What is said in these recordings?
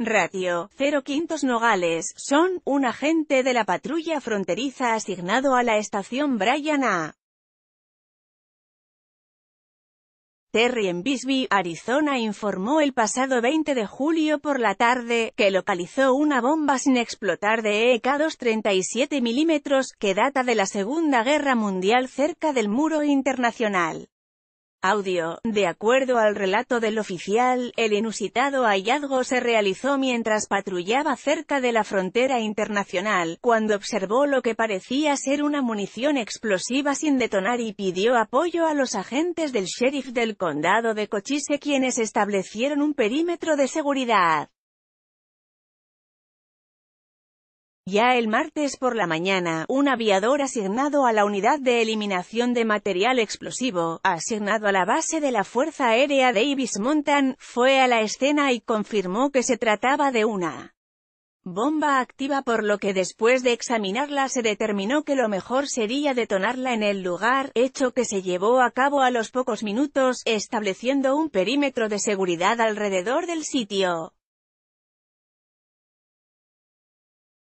Ratio, 0 quintos Nogales, son, un agente de la patrulla fronteriza asignado a la estación Bryan A. Terry en Bisbee, Arizona informó el pasado 20 de julio por la tarde, que localizó una bomba sin explotar de EK-237 milímetros que data de la Segunda Guerra Mundial cerca del Muro Internacional. Audio. De acuerdo al relato del oficial, el inusitado hallazgo se realizó mientras patrullaba cerca de la frontera internacional, cuando observó lo que parecía ser una munición explosiva sin detonar y pidió apoyo a los agentes del sheriff del condado de Cochise quienes establecieron un perímetro de seguridad. Ya el martes por la mañana, un aviador asignado a la unidad de eliminación de material explosivo, asignado a la base de la Fuerza Aérea Davis Mountain, fue a la escena y confirmó que se trataba de una bomba activa por lo que después de examinarla se determinó que lo mejor sería detonarla en el lugar, hecho que se llevó a cabo a los pocos minutos, estableciendo un perímetro de seguridad alrededor del sitio.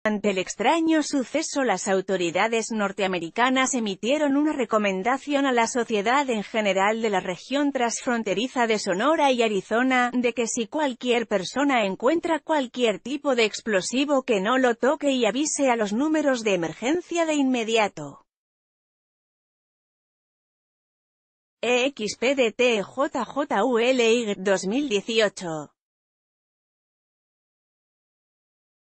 Ante el extraño suceso las autoridades norteamericanas emitieron una recomendación a la sociedad en general de la región transfronteriza de Sonora y Arizona, de que si cualquier persona encuentra cualquier tipo de explosivo que no lo toque y avise a los números de emergencia de inmediato. EXPDT 2018